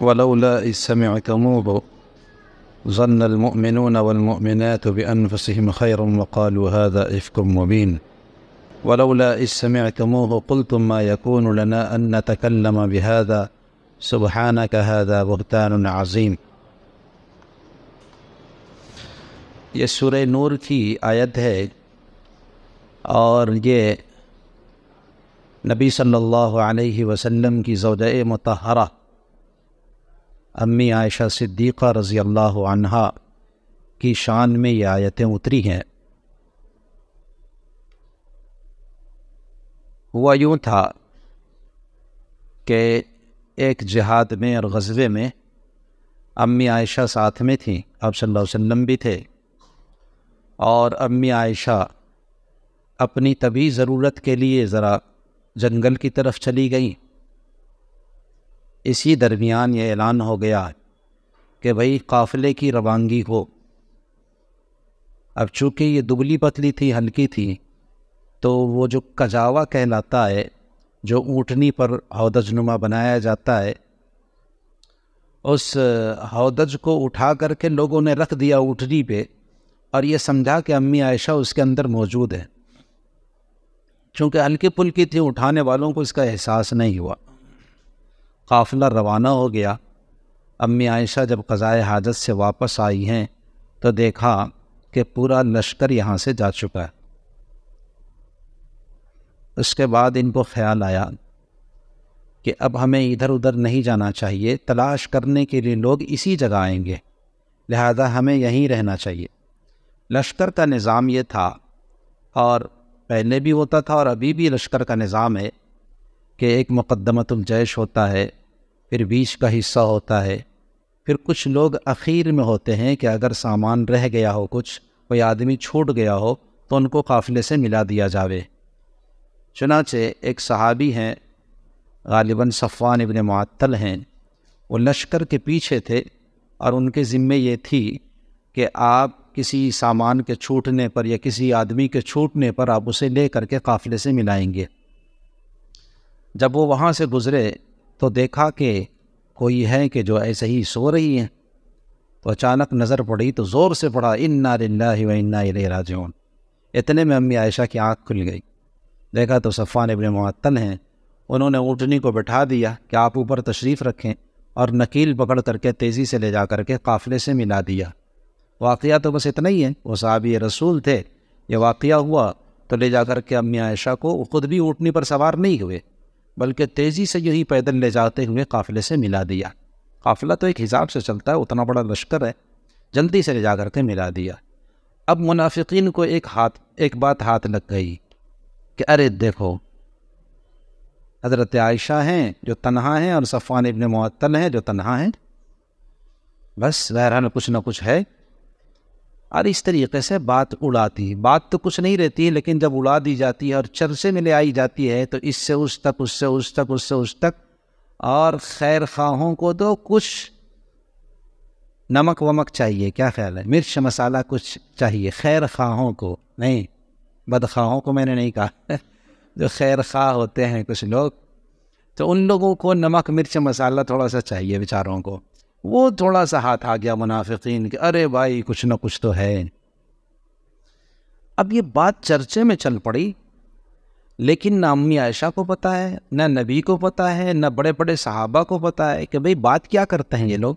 ولولا إذ سمعتموه ظن المؤمنون والمؤمنات بأنفسهم خيرا وقالوا هذا إفك مبين ولولا إذ سمعتموه قلتم ما يكون لنا أن نتكلم بهذا سبحانك هذا بهتان عظيم یہ سورہ نور کی آیت ہے اور یہ نبی صلی اللہ علیہ وسلم کی زوجہ متحرہ अम्मी आयशा सिद्दीक़ा रज़ी अल्लाह अनहा की शान में ये आयतें उतरी हैं हुआ यूँ था कि एक जिहाद में और गज़बे में अम्मी आयशा साथ में थी आप सल्लल्लाहु अलैहि वसल्लम भी थे और अम्मी आयशा अपनी तभी ज़रूरत के लिए ज़रा जंगल की तरफ चली गईं इसी दरमियान ये ऐलान हो गया कि भाई काफ़िले की रवानगी हो अब चूँकि ये दुबली पतली थी हल्की थी तो वो जो कजावा कहलाता है जो ऊँटनी पर नुमा बनाया जाता है उस हौदज को उठा करके लोगों ने रख दिया ऊँटनी पे और ये समझा कि अम्मी आयशा उसके अंदर मौजूद है चूँकि हल्की पुल्की थी उठाने वालों को इसका एहसास नहीं हुआ काफ़िला रवाना हो गया अम्मी आयशा जब क़ज़ाए हाजत से वापस आई हैं तो देखा कि पूरा लश्कर यहाँ से जा चुका है उसके बाद इनको ख्याल आया कि अब हमें इधर उधर नहीं जाना चाहिए तलाश करने के लिए लोग इसी जगह आएंगे लिहाजा हमें यहीं रहना चाहिए लश्कर का निज़ाम ये था और पहले भी होता था और अभी भी लश्कर का निज़ाम है कि एक जैश होता है फिर बीच का हिस्सा होता है फिर कुछ लोग अख़ीर में होते हैं कि अगर सामान रह गया हो कुछ कोई आदमी छूट गया हो तो उनको काफ़िले से मिला दिया जावे चुनाचे एक सहाबी हैं गालिबा सफ़ान इबन मअतल हैं वो लश्कर के पीछे थे और उनके ज़िम्मे ये थी कि आप किसी सामान के छूटने पर या किसी आदमी के छूटने पर आप उसे ले करके काफ़िले से मिलाएंगे जब वो वहाँ से गुज़रे तो देखा कि कोई है कि जो ऐसे ही सो रही है तो अचानक नज़र पड़ी तो ज़ोर से पड़ा इन्ना रिल्ला इन्ना रेरा राजन इतने में अम्मी आयशा की आँख खुल गई देखा तो सफ़ान इबन मतन हैं उन्होंने ऊँटनी को बैठा दिया कि आप ऊपर तशरीफ़ रखें और नकील पकड़ करके तेज़ी से ले जा करके काफ़िले से मिला दिया वाक़ तो बस इतना ही है वो ये रसूल थे ये वाक़ हुआ तो ले जा कर के अम्मी आयशा को खुद भी ऊँटनी पर सवार नहीं हुए बल्कि तेज़ी से यही पैदल ले जाते हुए काफ़िले से मिला दिया काफ़िला तो एक हिसाब से चलता है उतना बड़ा लश्कर है जल्दी से ले जा करके मिला दिया अब मुनाफिकीन को एक हाथ एक बात हाथ लग गई कि अरे देखो हज़रत आयशा हैं जो तनहा हैं और सफ़ान इबन मअतल हैं जो तनहा हैं बस बहरहाल कुछ ना कुछ है और इस तरीके से बात उड़ाती है बात तो कुछ नहीं रहती है लेकिन जब उड़ा दी जाती है और चर्चे में ले आई जाती है तो इससे उस तक उससे उस तक उससे उस तक और खैर खाहों को तो कुछ नमक वमक चाहिए क्या ख्याल है मिर्च मसाला कुछ चाहिए खैर खाहों को नहीं बदखाहों को मैंने नहीं कहा जो खैर खा होते हैं कुछ लोग तो उन लोगों को नमक मिर्च मसाला थोड़ा सा चाहिए बेचारों को वो थोड़ा सा हाथ आ गया मुनाफिकीन कि अरे भाई कुछ ना कुछ तो है अब ये बात चर्चे में चल पड़ी लेकिन ना अम्मी आयशा को पता है ना नबी को पता है ना बड़े बड़े सहाबा को पता है कि भाई बात क्या करते हैं ये लोग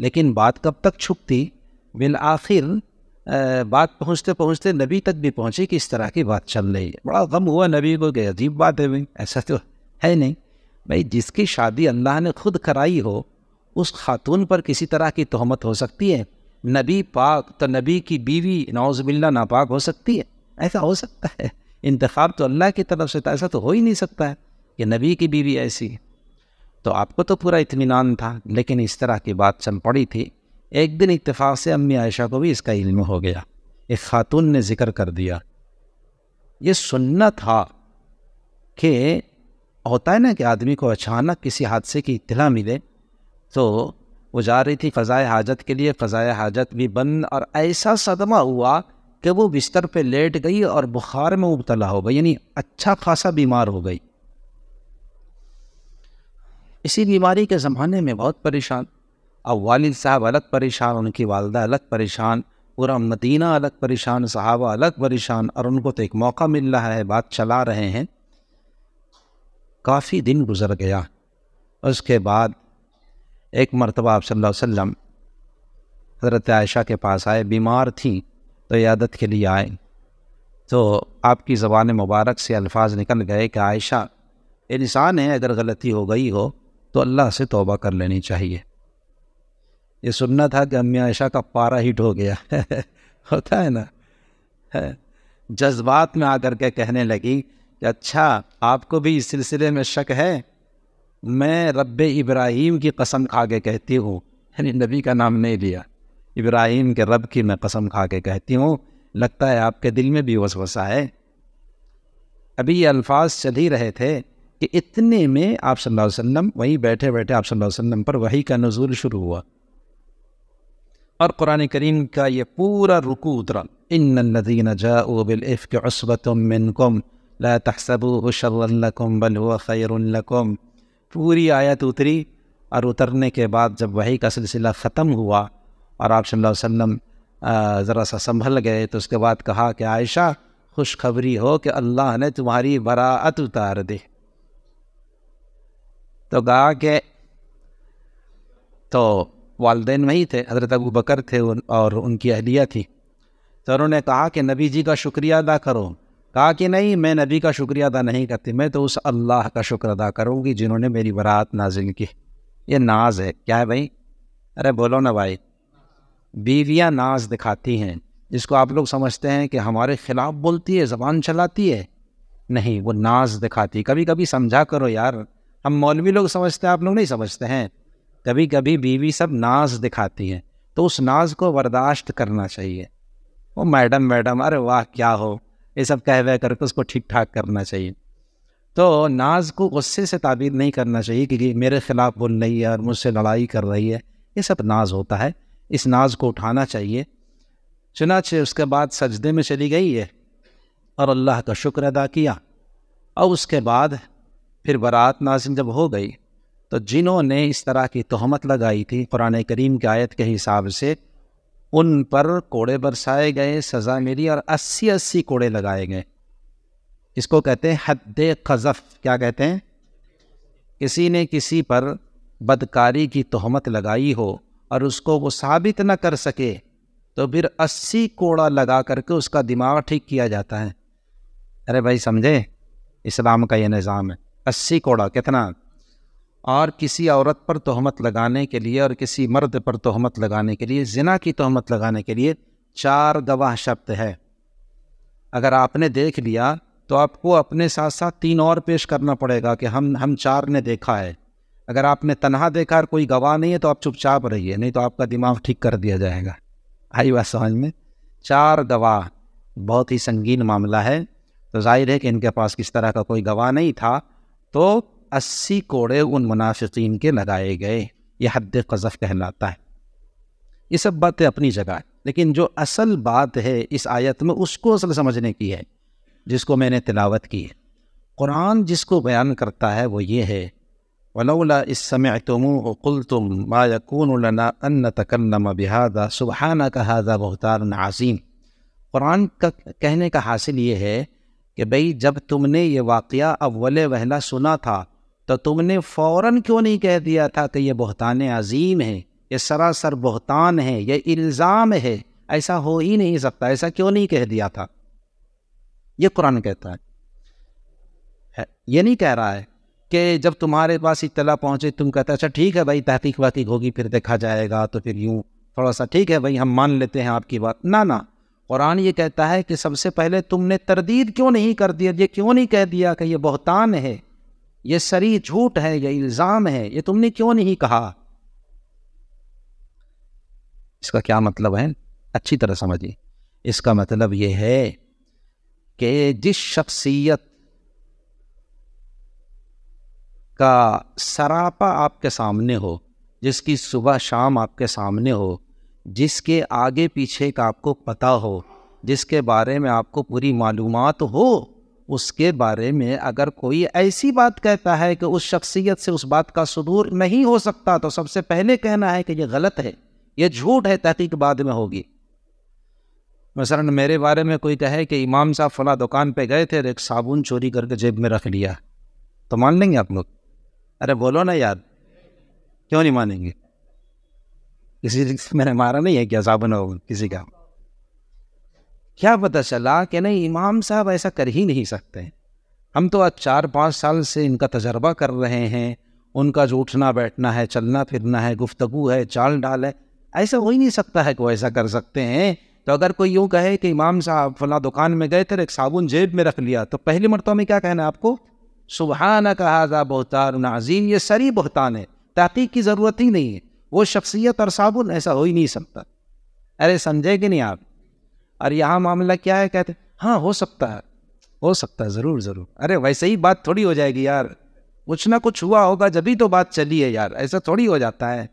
लेकिन बात कब तक छुपती बिल आखिर बात पहुंचते पहुंचते नबी तक भी पहुंची कि इस तरह की बात चल रही है बड़ा गम हुआ नबी को कि अजीब बात है भाई ऐसा तो है नहीं भाई जिसकी शादी अल्लाह ने खुद कराई हो उस खातून पर किसी तरह की तहमत हो सकती है नबी पाक तो नबी की बीवी नौजमिल्ला नापाक हो सकती है ऐसा हो सकता है इंतखब तो अल्लाह की तरफ से ऐसा तो हो ही नहीं सकता है कि नबी की बीवी ऐसी है तो आपको तो पूरा इतमान था लेकिन इस तरह की बात चल पड़ी थी एक दिन इतफ़ाक़ से अम्मी आयशा को भी इसका इल्म हो गया एक ख़ातून ने ज़िक्र कर दिया ये सुनना था कि होता है ना कि आदमी को अचानक किसी हादसे की इतला मिले तो वो जा रही थी फ़ज़ाए हाजत के लिए फ़ज़ाए हाजत भी बंद और ऐसा सदमा हुआ कि वो बिस्तर पे लेट गई और बुखार में उबतला हो गई यानी अच्छा खासा बीमार हो गई इसी बीमारी के ज़माने में बहुत परेशान अब वालिद साहब अलग परेशान उनकी वालदा अलग परेशान पूरा मदीना अलग परेशान सहाबा अलग परेशान और उनको तो एक मौका मिल रहा है बात चला रहे हैं काफ़ी दिन गुजर गया उसके बाद एक मरतबा आप सल्लल्लाहु अलैहि वसल्लम हज़रत आयशा के पास आए बीमार थी तो यादत के लिए आए तो आपकी ज़बान मुबारक से अल्फाज निकल गए कि आयशा इंसान है अगर गलती हो गई हो तो अल्लाह से तोबा कर लेनी चाहिए ये सुनना था कि अम्मी आयशा का पारा हिट हो गया होता है ना जज्बात में आकर के कहने लगी कि अच्छा आपको भी इस सिलसिले में शक है मैं रब इब्राहीम की कसम खा के कहती हूँ यानी नबी का नाम नहीं लिया इब्राहीम के रब की मैं कसम खा के कहती हूँ लगता है आपके दिल में भी वसवसा है अभी ये अल्फाज चल ही रहे थे कि इतने में आप सल्लल्लाहु अलैहि वसल्लम वहीं बैठे बैठे आप सल्लल्लाहु अलैहि वसल्लम पर वही का नजूल शुरू हुआ और क़ुरान करीम का ये पूरा रुकू उतरा इन नदीन जाबिलफ़ के उसबतम मिनकुम ला तहसबू शर्रकुम बल हुआ खैरकुम पूरी आयत उतरी और उतरने के बाद जब वही का सिलसिला ख़त्म हुआ और आप सल्लल्लाहु अलैहि वसल्लम ज़रा सा संभल गए तो उसके बाद कहा कि आयशा खुशखबरी हो कि अल्लाह ने तुम्हारी बरात उतार दी तो कहा कि तो वालदे वहीं थे हज़रत अबू बकर थे और उनकी अहलिया थी तो उन्होंने कहा कि नबी जी का शुक्रिया अदा करो कहा कि नहीं मैं नबी का शुक्रिया अदा नहीं करती मैं तो उस अल्लाह का शुक्र अदा करूँगी जिन्होंने मेरी बरात नाजिल की ये नाज है क्या है भाई अरे बोलो ना भाई बीवियाँ नाज दिखाती हैं जिसको आप लोग समझते हैं कि हमारे ख़िलाफ़ बोलती है ज़बान चलाती है नहीं वो नाज दिखाती कभी कभी समझा करो यार हम मौलवी लोग समझते हैं आप लोग नहीं समझते हैं कभी कभी बीवी सब नाज दिखाती हैं तो उस नाज को बर्दाश्त करना चाहिए वो मैडम मैडम अरे वाह क्या हो ये सब कह वह करके उसको ठीक ठाक करना चाहिए तो नाज को गुस्से से ताबीर नहीं करना चाहिए क्योंकि मेरे ख़िलाफ़ बोल रही है और मुझसे लड़ाई कर रही है ये सब नाज होता है इस नाज को उठाना चाहिए चुनाचे उसके बाद सजदे में चली गई है और अल्लाह का शुक्र अदा किया और उसके बाद फिर बारात नाजिम जब हो गई तो जिन्होंने इस तरह की तहमत लगाई थी कुरान करीम की आयत के हिसाब से उन पर कोड़े बरसाए गए सज़ा मिली और अस्सी अस्सी कोड़े लगाए गए इसको कहते हैं हद कज़फ़ क्या कहते हैं किसी ने किसी पर बदकारी की तहमत लगाई हो और उसको वो साबित न कर सके तो फिर अस्सी कोड़ा लगा करके उसका दिमाग ठीक किया जाता है अरे भाई समझे इस्लाम का ये निज़ाम है अस्सी कोड़ा कितना और किसी औरत पर तोहमत लगाने के लिए और किसी मर्द पर तहमत लगाने के लिए जिना की तहमत लगाने के लिए चार गवाह शब्द है अगर आपने देख लिया तो आपको अपने साथ साथ तीन और पेश करना पड़ेगा कि हम हम चार ने देखा है अगर आपने तनहा देखा और कोई गवाह नहीं है तो आप चुपचाप रहिए नहीं तो आपका दिमाग ठीक कर दिया जाएगा आई बात समझ में चार गवाह बहुत ही संगीन मामला है तो जाहिर है कि इनके पास किस तरह का कोई गवाह नहीं था तो अस्सी कोड़े उन मुनाफिकीन के लगाए गए यह हद कज़फ़ कहलाता है ये सब बातें अपनी जगह है लेकिन जो असल बात है इस आयत में उसको असल समझने की है जिसको मैंने तिलावत की है कुरान जिसको बयान करता है वो ये है वलौला इस समय तुम कुल तुम माकून अन्न तकन्नम बिहादा सुबहाना का हादा बहतार आज़ीम कुरान का कहने का हासिल ये है कि भई जब तुमने ये वाक़ अव्वल वहला सुना था तो तुमने फ़ौर क्यों नहीं कह दिया था कि यह बहतान अजीम है यह सरासर बहतान है यह इल्ज़ाम है ऐसा हो ही नहीं सकता ऐसा क्यों नहीं कह दिया था यह कुरान कहता है, ये यह नहीं कह रहा है कि जब तुम्हारे पास इतला पहुँचे तुम कहते अच्छा ठीक है भाई तहकीक वहकीक होगी फिर देखा जाएगा तो फिर यूँ थोड़ा सा ठीक है भाई हम मान लेते हैं आपकी बात ना ना कुरान ये कहता है कि सबसे पहले तुमने तरदीद क्यों नहीं कर दिया ये क्यों नहीं कह दिया कि यह बहतान है ये सरी झूठ है ये इल्ज़ाम है ये तुमने क्यों नहीं कहा इसका क्या मतलब है अच्छी तरह समझिए इसका मतलब ये है कि जिस शख्सियत का सरापा आपके सामने हो जिसकी सुबह शाम आपके सामने हो जिसके आगे पीछे का आपको पता हो जिसके बारे में आपको पूरी मालूमात हो उसके बारे में अगर कोई ऐसी बात कहता है कि उस शख्सियत से उस बात का सुदूर नहीं हो सकता तो सबसे पहले कहना है कि यह गलत है ये झूठ है तहकीक बाद में होगी मसलन मेरे बारे में कोई कहे कि इमाम साहब फला दुकान पे गए थे और एक साबुन चोरी करके जेब में रख लिया तो मान लेंगे आप लोग अरे बोलो ना यार क्यों नहीं मानेंगे किसी मैंने मारा नहीं है क्या साबुन वाबुन किसी का क्या पता चला कि नहीं इमाम साहब ऐसा कर ही नहीं सकते हम तो आज चार पाँच साल से इनका तजर्बा कर रहे हैं उनका जो उठना बैठना है चलना फिरना है गुफ्तगु है चाल डाल है ऐसा हो ही नहीं सकता है कि वो ऐसा कर सकते हैं तो अगर कोई यूँ कहे कि इमाम साहब फला दुकान में गए थे एक साबुन जेब में रख लिया तो पहली मरतबा में क्या कहना है आपको सुबहाना कहा बहतान नाजीम ये सरी बहतान है तहकीक की ज़रूरत ही नहीं है वो शख्सियत और साबुन ऐसा हो ही नहीं सकता अरे समझे कि नहीं आप और यहाँ मामला क्या है कहते हाँ हो सकता है हो सकता है ज़रूर ज़रूर अरे वैसे ही बात थोड़ी हो जाएगी यार कुछ ना कुछ हुआ होगा जब ही तो बात चली है यार ऐसा थोड़ी हो जाता है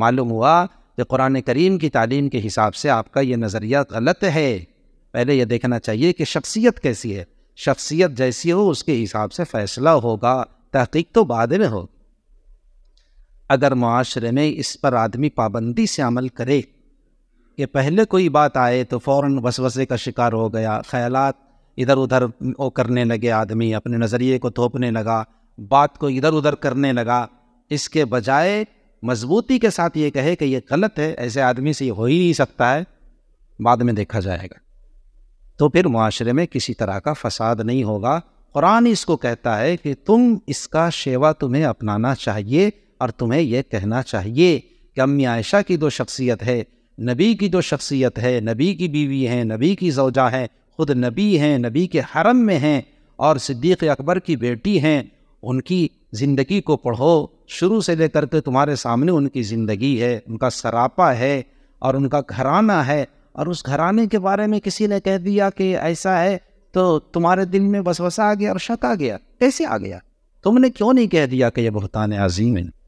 मालूम हुआ कि कुरान करीम की तालीम के हिसाब से आपका ये नज़रिया गलत है पहले यह देखना चाहिए कि शख्सियत कैसी है शख्सियत जैसी हो उसके हिसाब से फ़ैसला होगा तहकीक तो बाद में हो अगर माशरे में इस पर आदमी पाबंदी से अमल करे कि पहले कोई बात आए तो फ़ौर वसवसे का शिकार हो गया ख्याल इधर उधर वो करने लगे आदमी अपने नज़रिए को थोपने लगा बात को इधर उधर करने लगा इसके बजाय मजबूती के साथ ये कहे कि ये गलत है ऐसे आदमी से ये हो ही नहीं सकता है बाद में देखा जाएगा तो फिर माशरे में किसी तरह का फसाद नहीं होगा कुरान इसको कहता है कि तुम इसका शेवा तुम्हें अपनाना चाहिए और तुम्हें यह कहना चाहिए कि अम्मी आयशा की दो शख्सियत है नबी की जो शख्सियत है नबी की बीवी हैं नबी की जौजा हैं ख़ुद नबी हैं नबी के हरम में हैं और सिद्दीक़ अकबर की बेटी हैं उनकी ज़िंदगी को पढ़ो शुरू से लेकर के तुम्हारे सामने उनकी ज़िंदगी है उनका सरापा है और उनका घराना है और उस घराने के बारे में किसी ने कह दिया कि ऐसा है तो तुम्हारे दिल में बस आ गया और शक आ गया कैसे आ गया तुमने क्यों नहीं कह दिया कि यह बहुतान अजीम है